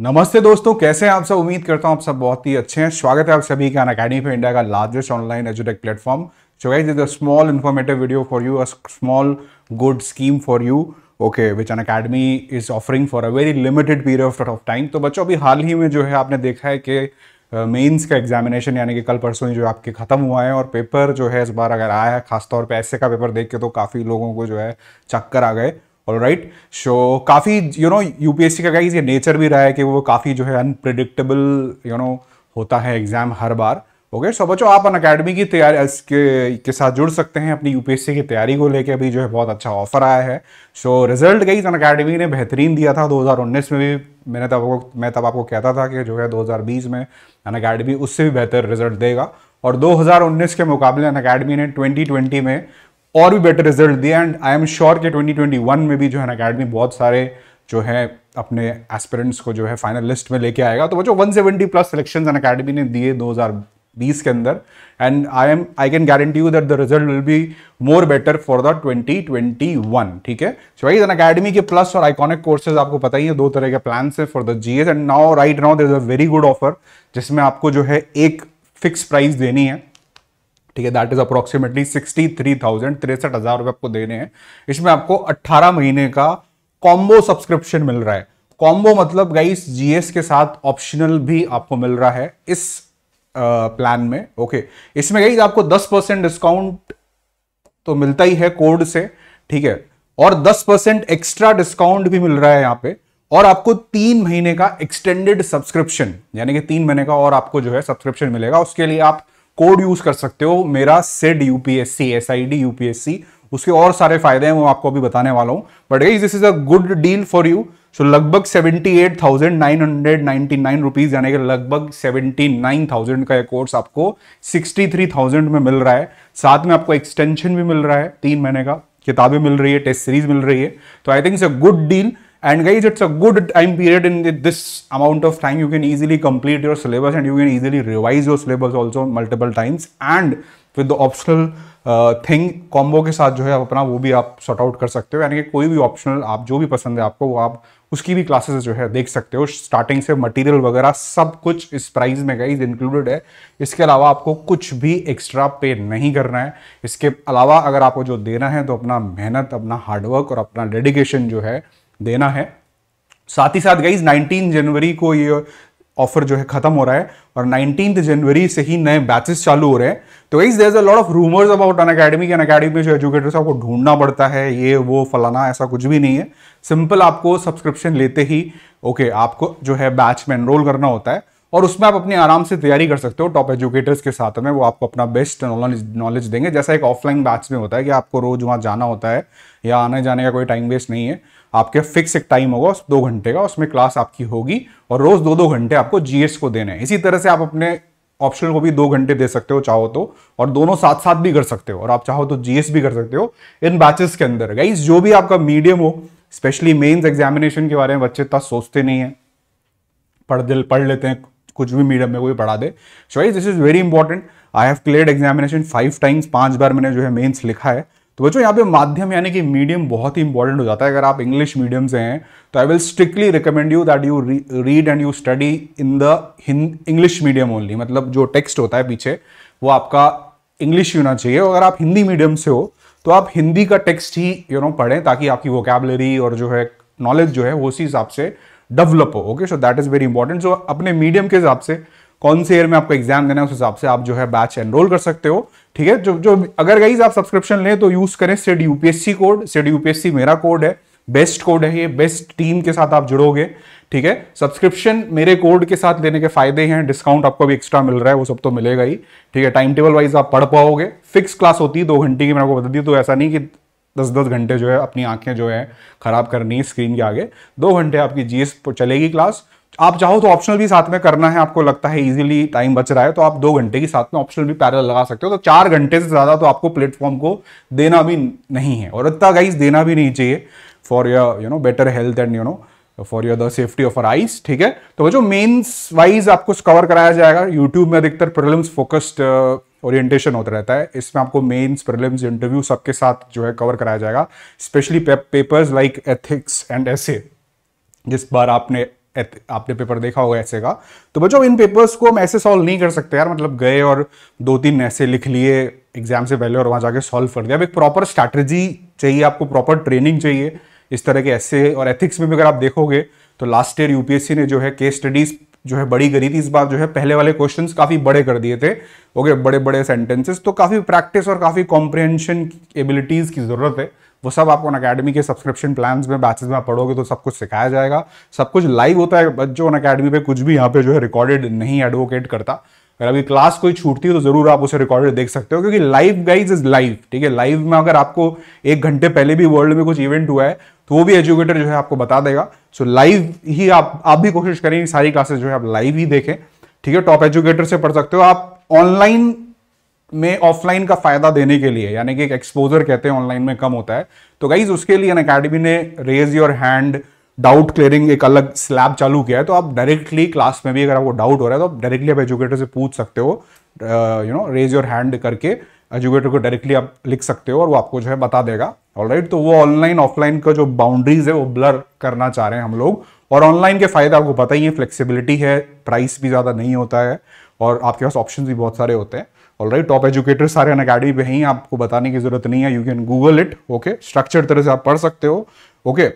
नमस्ते दोस्तों कैसे हैं आप सब उम्मीद करता हूं आप सब बहुत ही अच्छे हैं स्वागत है आप सभी का अकेडमी फॉर इंडिया का लार्जेस्ट ऑनलाइन एजुटेक platform so guys is a small informative video for you a small good scheme for you okay which Unacademy is offering for a very limited period of time तो बच्चों अभी हाल ही में जो है आपने देखा है कि मेंस का एग्जामिनेशन यानी कि कल परसों ही जो आपके ख़त्म हुआ है और पेपर जो है इस बार अगर आया है खासतौर पर ऐसे का पेपर देख के तो काफ़ी लोगों को जो है चक्कर आ गए और राइट सो काफ़ी you know U P S C का गाइज ये नेचर भी रहा है कि वो काफ़ी जो है अनप्रिडिक्टेबल यू नो होता है एग्ज़ाम हर बार ओके सो बच्चों आप अन अकेडमी की तैयारी के, के साथ जुड़ सकते हैं अपनी यूपीएससी की तैयारी को लेके अभी जो है बहुत अच्छा ऑफर आया है सो so, रिजल्ट गई अन अकेडमी ने बेहतरीन दिया था 2019 में भी मैंने तब आपको मैं तब आपको कहता था कि जो है 2020 में अन अकेडमी उससे भी बेहतर रिजल्ट देगा और 2019 के मुकाबले अन अकेडमी ने 2020 में और भी बेटर रिजल्ट दिया एंड आई एम श्योर कि 2021 में भी जो है ना अकेडमी बहुत सारे जो है अपने एस्पिरेंट्स को जो है फाइनल लिस्ट में लेके आएगा तो वो one 170 plus selection Unacademy ने दिए 2020 के अंदर and I am I can guarantee you that the result will be more better for the 2021 ठीक है सो वाइज एन अकेडमी के प्लस और आइकॉनिक कोर्सेज आपको पता ही है दो तरह के प्लान है for the G and now right now there is a very good offer जिसमें आपको जो है एक फिक्स प्राइस देनी है ठीक है that is approximately sixty three thousand तिरसठ हजार रुपए आपको देने हैं इसमें आपको अट्ठारह महीने का कॉम्बो सब्सक्रिप्शन मिल रहा है कॉम्बो मतलब गाइस जीएस के साथ ऑप्शनल भी आपको मिल रहा है इस प्लान में ओके इसमें गाइस आपको दस परसेंट डिस्काउंट तो मिलता ही है कोड से ठीक है और दस परसेंट एक्स्ट्रा डिस्काउंट भी मिल रहा है यहाँ पे और आपको तीन महीने का एक्सटेंडेड सब्सक्रिप्शन यानी कि तीन महीने का और आपको जो है सब्सक्रिप्शन मिलेगा उसके लिए आप कोड यूज कर सकते हो मेरा said UPSC S I D UPSC उसके और सारे फायदे हैं वो आपको अभी बताने वाला हूं बट गई this is a good deal for you so लगभग seventy eight thousand nine hundred ninety nine rupees यानी कि लगभग सेवेंटी नाइन थाउजेंड का ये कोर्स आपको सिक्सटी थ्री थाउजेंड में मिल रहा है साथ में आपको एक्सटेंशन भी मिल रहा है तीन महीने का किताबें मिल रही है टेस्ट सीरीज मिल रही है तो I think it's a good deal and guys it's a good time period in this amount of time you can easily complete your syllabus and you can easily revise your syllabus also multiple times and with optional thing combo के साथ जो है आप अपना वो भी आप short out कर सकते हो यानी कि कोई भी ऑप्शनल आप जो भी पसंद है आपको वो आप उसकी भी क्लासेस जो है देख सकते हो स्टार्टिंग से मटेरियल वगैरह सब कुछ इस प्राइस में गई इंक्लूडेड है इसके अलावा आपको कुछ भी एक्स्ट्रा पे नहीं करना है इसके अलावा अगर आपको जो देना है तो अपना मेहनत अपना हार्डवर्क और अपना डेडिकेशन जो है देना है साथ ही साथ गाइज 19 जनवरी को ये ऑफर जो है खत्म हो रहा है और नाइनटीन जनवरी से ही नए बैचेस चालू हो रहे हैं तो guys there a lot of rumours about Unacademy Unacademy में जो एजुकेटर्स आपको ढूंढना पड़ता है ये वो फलाना ऐसा कुछ भी नहीं है सिंपल आपको सब्सक्रिप्शन लेते ही ओके okay, आपको जो है बैच में एनरोल करना होता है और उसमें आप अपनी आराम से तैयारी कर सकते हो टॉप एजुकेटर्स के साथ में वो आपको अपना बेस्ट नॉलेज नॉलेज देंगे जैसा एक ऑफलाइन बैच में होता है कि आपको रोज वहाँ जाना होता है या आने जाने का कोई टाइम वेस्ट नहीं है आपके फिक्स एक टाइम होगा उस दो घंटे का उसमें क्लास आपकी होगी और रोज दो दो घंटे आपको जीएस को देने हैं इसी तरह से आप अपने ऑप्शन को भी दो घंटे दे सकते हो चाहो तो और दोनों साथ साथ भी कर सकते हो और आप चाहो तो जीएस भी कर सकते हो इन बैचेस के अंदर गाइज जो भी आपका मीडियम हो स्पेशली मेन्स एग्जामिनेशन के बारे में बच्चे तक सोचते नहीं है पढ़ दिल पढ़ लेते हैं कुछ भी मीडियम में कोई पढ़ा दे so wise this is very important I have clear examination five times पांच बार मैंने जो है मेन्स लिखा है तो बच्चों यहाँ पे माध्यम यानी कि मीडियम बहुत ही इंपॉर्टेंट हो जाता है अगर आप इंग्लिश मीडियम से हैं तो I will strictly recommend you that you read and you study in the English medium only मतलब जो टेक्स्ट होता है पीछे वो आपका इंग्लिश ही होना चाहिए अगर आप हिंदी मीडियम से हो तो आप हिंदी का टेक्स्ट ही यू you नो know, पढ़ें ताकि आपकी वोकेबलरी और जो है नॉलेज जो है वो उसी हिसाब से डेवलप हो okay so that is very important so अपने मीडियम के हिसाब से कौन से ईयर में आपको एग्जाम देना है उस हिसाब से आप जो है बैच एनरोल कर सकते हो ठीक है जो जो अगर गई आप सब्सक्रिप्शन लें तो यूज करें Sid UPSC code Sid UPSC मेरा कोड है बेस्ट कोड है ये बेस्ट टीम के साथ आप जुड़ोगे ठीक है सब्सक्रिप्शन मेरे कोड के साथ लेने के फायदे हैं डिस्काउंट आपको भी एक्स्ट्रा मिल रहा है वो सब तो मिलेगा ही ठीक है टाइम टेबल वाइज आप पढ़ पाओगे फिक्स क्लास होती है दो घंटे की मैंने आपको बता दी तो ऐसा नहीं कि दस दस घंटे जो है अपनी आंखें जो है ख़राब करनी स्क्रीन के आगे दो घंटे आपकी जीएस चलेगी क्लास आप चाहो तो ऑप्शनल भी साथ में करना है आपको लगता है इजीली टाइम बच रहा है तो आप दो घंटे के साथ में ऑप्शनल भी पैरल लगा सकते हो तो चार घंटे से ज़्यादा तो आपको प्लेटफॉर्म को देना भी नहीं है और इतना गाइस देना भी नहीं चाहिए for your you know better health and you know for your the safety of our eyes ठीक है तो जो मेन्स वाइज आपको कवर कराया जाएगा यूट्यूब में अधिकतर प्रॉब्लम फोकस्ड ओरिएंटेशन होता रहता है इसमें आपको मेंस प्रीलिम्स इंटरव्यू सबके साथ जो है कवर कराया जाएगा especially papers like ethics and ऐसे जिस बार आपने आपने पेपर देखा होगा ऐसे का तो बच्चों इन पेपर्स को हम ऐसे सॉल्व नहीं कर सकते यार मतलब गए और दो तीन ऐसे लिख लिए एग्जाम से पहले और वहाँ जाके सॉल्व कर दिया अब एक प्रॉपर स्ट्रैटेजी चाहिए आपको प्रॉपर ट्रेनिंग चाहिए इस तरह के ऐसे और एथिक्स में भी अगर आप देखोगे तो लास्ट ईयर यूपीएससी ने जो है केस स्टडीज जो है बड़ी करी थी इस बार जो है पहले वाले क्वेश्चंस काफ़ी बड़े कर दिए थे ओके बड़े बड़े सेंटेंसेस तो काफ़ी प्रैक्टिस और काफ़ी कॉम्प्रिहेंशन एबिलिटीज़ की ज़रूरत है वो सब आपको अन अकेडमी के सब्सक्रिप्शन प्लान में बैचेज में आप पढ़ोगे तो सब कुछ सिखाया जाएगा सब कुछ लाइव होता है बच्चों अन अकेडमी पे कुछ भी यहाँ पे जो है रिकॉर्डेड नहीं एडवोकेट करता अगर अभी क्लास कोई छूटती है तो जरूर आप उसे रिकॉर्डेड देख सकते हो क्योंकि लाइव गाइज इज लाइव ठीक है लाइव में अगर आपको एक घंटे पहले भी वर्ल्ड में कुछ इवेंट हुआ है तो वो भी एजुकेटर जो है आपको बता देगा सो so, लाइव ही आप आप भी कोशिश करें सारी क्लासेस जो है आप लाइव ही देखें ठीक है टॉप एजुकेटर से पढ़ सकते हो आप ऑनलाइन में ऑफलाइन का फायदा देने के लिए यानी कि एक एक्सपोजर कहते हैं ऑनलाइन में कम होता है तो गाइज उसके लिए अन अकेडमी ने raise your hand doubt clearing एक अलग स्लैब चालू किया है तो आप डायरेक्टली क्लास में भी अगर आपको डाउट हो रहा है तो आप डायरेक्टली आप एजुकेटर से पूछ सकते हो you know raise your hand करके एजुकेटर को डायरेक्टली आप लिख सकते हो और वो आपको जो है बता देगा ऑल right? तो वो ऑनलाइन ऑफलाइन का जो बाउंड्रीज है वो ब्लर करना चाह रहे हैं हम लोग और ऑनलाइन के फायदे आपको पता ही है फ्लेक्सीबिलिटी है प्राइस भी ज़्यादा नहीं होता है और आपके पास ऑप्शन भी बहुत सारे होते हैं ऑल राइट टॉप एजुकेटर सारे अन अकेडमी पे ही आपको बताने की जरूरत नहीं है you can Google it okay structure तरह से आप पढ़ सकते हो ओके okay?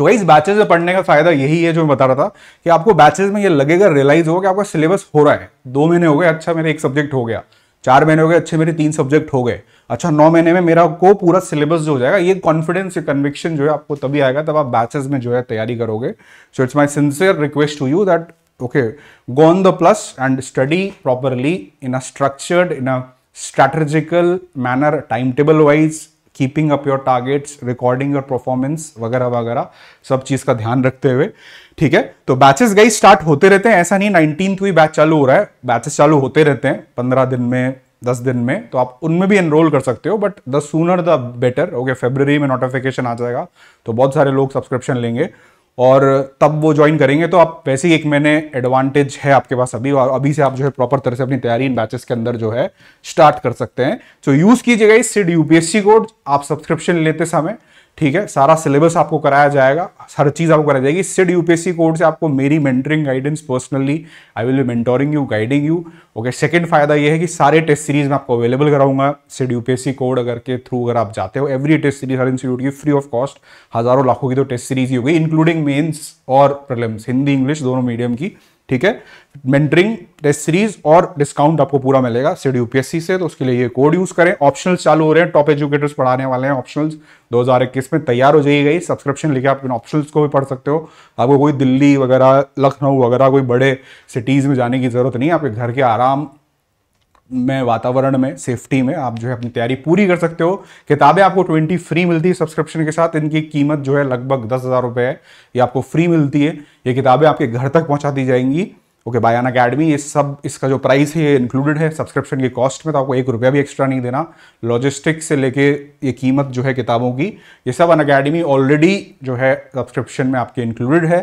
तो वही बैचेज में पढ़ने का फायदा यही है जो मैं बता रहा था कि आपको बैचेज में ये लगेगा रियलाइज होगा कि आपका सिलेबस हो रहा है दो महीने हो गए अच्छा मेरे एक सब्जेक्ट हो गया चार महीने हो गए अच्छे मेरे तीन सब्जेक्ट हो गए अच्छा नौ महीने में मेरा को पूरा सिलेबस जो हो जाएगा ये कॉन्फिडेंस ये कन्विक्शन जो है आपको तभी आएगा तब आप बैचेज में जो है तैयारी करोगे so it's my sincere request to you that okay go on the plus and study properly in a structured in a strategical manner time table wise keeping up your targets recording your performance वगैरह वगैरह सब चीज़ का ध्यान रखते हुए ठीक है तो बैचेस गई स्टार्ट होते रहते हैं ऐसा नहीं नाइनटीन ही बैच चालू हो रहा है बैचेस चालू होते रहते हैं पंद्रह दिन में दस दिन में तो आप उनमें भी एनरोल कर सकते हो but the sooner the better okay फेबर में नोटिफिकेशन आ जाएगा तो बहुत सारे लोग सब्सक्रिप्शन लेंगे और तब वो ज्वाइन करेंगे तो आप वैसे ही एक मैंने एडवांटेज है आपके पास अभी और अभी से आप जो है प्रॉपर तरह से अपनी तैयारी इन बैचेस के अंदर जो है स्टार्ट कर सकते हैं तो यूज़ कीजिएगा इस सिड यूपीएससी कोड आप सब्सक्रिप्शन लेते समय ठीक है सारा सिलेबस आपको कराया जाएगा हर चीज़ आपको कराई जाएगी सिड यूपीएससी कोर्स से आपको मेरी mentoring guidance personally I will be mentoring you guiding you okay second फायदा ये है कि सारे टेस्ट सीरीज में आपको अवेलेबल कराऊंगा सिड यूपीएससी कोड अगर के थ्रू अगर आप जाते हो एवरी टेस्ट सीरीज हर इंस्टीट्यूट की फ्री ऑफ कॉस्ट हज़ारों लाखों की तो टेस्ट सीरीज ही होगी इंक्लूडिंग मेन्स और प्रॉब्लम्स हिंदी इंग्लिश दोनों मीडियम की ठीक है मेंटरिंग टेस्ट सीरीज और डिस्काउंट आपको पूरा मिलेगा सीड यूपीएससी से तो उसके लिए ये कोड यूज करें ऑप्शनल चालू हो रहे हैं टॉप एजुकेटर्स पढ़ाने वाले हैं ऑप्शनल 2021 में तैयार हो जाएगी गई सब्सक्रिप्शन लेके आप इन ऑप्शनल्स को भी पढ़ सकते हो आपको कोई दिल्ली वगैरह लखनऊ वगैरह कोई बड़े सिटीज़ में जाने की जरूरत नहीं है आपके घर के आराम में वातावरण में सेफ्टी में आप जो है अपनी तैयारी पूरी कर सकते हो किताबें आपको ट्वेंटी फ्री मिलती है सब्सक्रिप्शन के साथ इनकी कीमत जो है लगभग दस हज़ार रुपये है ये आपको फ्री मिलती है ये किताबें आपके घर तक पहुंचा दी जाएंगी ओके बाय अन अकेडमी ये सब इसका जो प्राइस है ये इंक्लूडेड है सब्सक्रिप्शन के कॉस्ट में तो आपको एक रुपया भी एक्स्ट्रा नहीं देना लॉजिस्टिक्स से लेके ये कीमत जो है किताबों की ये सब अन अकेडमी ऑलरेडी जो है सब्सक्रिप्शन में आपके इंक्लूडेड है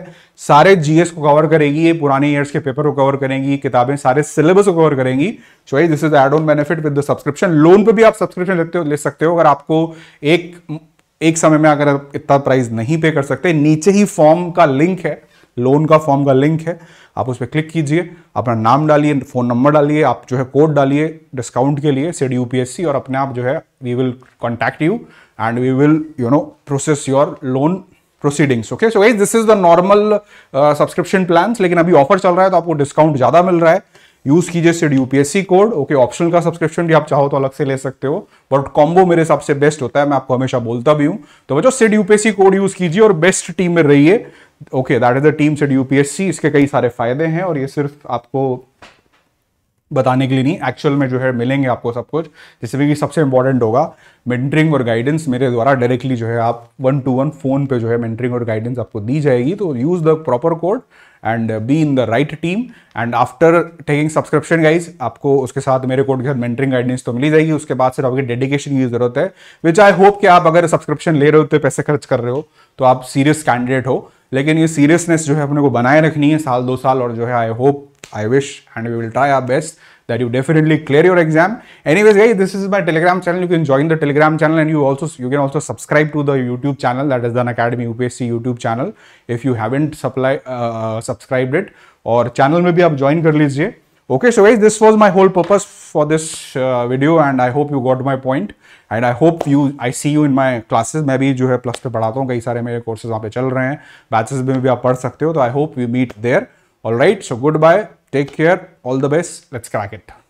सारे जीएस को कवर करेगी ये पुराने ईयर्स के पेपर को कवर करेंगी किताबें सारे सिलेबस को कवर करेंगी चोई this is add on benefit with the subscription loan पर भी आप सब्सक्रिप्शन लेते हो ले सकते हो अगर आपको एक एक समय में अगर इतना प्राइस नहीं पे कर सकते नीचे ही फॉर्म का लिंक है लोन का फॉर्म का लिंक है आप उस पर क्लिक कीजिए अपना नाम डालिए फ़ोन नंबर डालिए आप जो है कोड डालिए डिस्काउंट के लिए सेड यू और अपने आप जो है we will contact you and we will you know process your loan proceedings okay so this is the normal subscription plan लेकिन अभी ऑफर चल रहा है तो आपको डिस्काउंट ज़्यादा मिल रहा है यूज़ कीजिए सिर्फ यूपीएससी कोड ओके ऑप्शनल का सब्सक्रिप्शन भी आप चाहो तो अलग से ले सकते हो बट कॉम्बो मेरे हिसाब से बेस्ट होता है मैं आपको हमेशा बोलता भी हूँ तो बच्चों सिड यूपीएससी कोड यूज़ कीजिए और बेस्ट टीम में रहिए okay that is the team Sid UPSC इसके कई सारे फायदे हैं और ये सिर्फ आपको बताने के लिए नहीं एक्चुअल में जो है मिलेंगे आपको सब कुछ जिसमें कि सबसे इंपॉर्टेंट होगा मेंटरिंग और गाइडेंस मेरे द्वारा डायरेक्टली जो है आप वन टू वन फोन पे जो है मेंटरिंग और गाइडेंस आपको दी जाएगी तो use the proper code and be in the right team and after taking subscription guys आपको उसके साथ मेरे कोड के साथ मेंटरिंग गाइडेंस तो मिली जाएगी उसके बाद सिर्फ आपकी डेडिकेशन की जरूरत है विच आई होप कि आप अगर सब्सक्रिप्शन ले रहे हो तो पैसे खर्च कर रहे हो तो आप सीरियस कैंडिडेट हो लेकिन ये सीरियसनेस जो है अपने को बनाए रखनी है साल दो साल और जो है I hope I wish and we will try our best that you definitely clear your exam anyways guys this is my Telegram channel you can join the Telegram channel and you also you can also subscribe to the YouTube channel that is Unacademy U P S C YouTube channel if you haven't supply subscribe it और channel में भी आप join कर लीजिए okay so guys this was my whole purpose for this uh, video and i hope you got my point and I hope you I see you in my classes मैं भी जो है plus two पढ़ाता हूँ कई सारे मेरे courses वहाँ पे चल रहे हैं बैचेज में भी आप पढ़ सकते हो तो I hope you meet there all right so good bye take care all the best let's crack it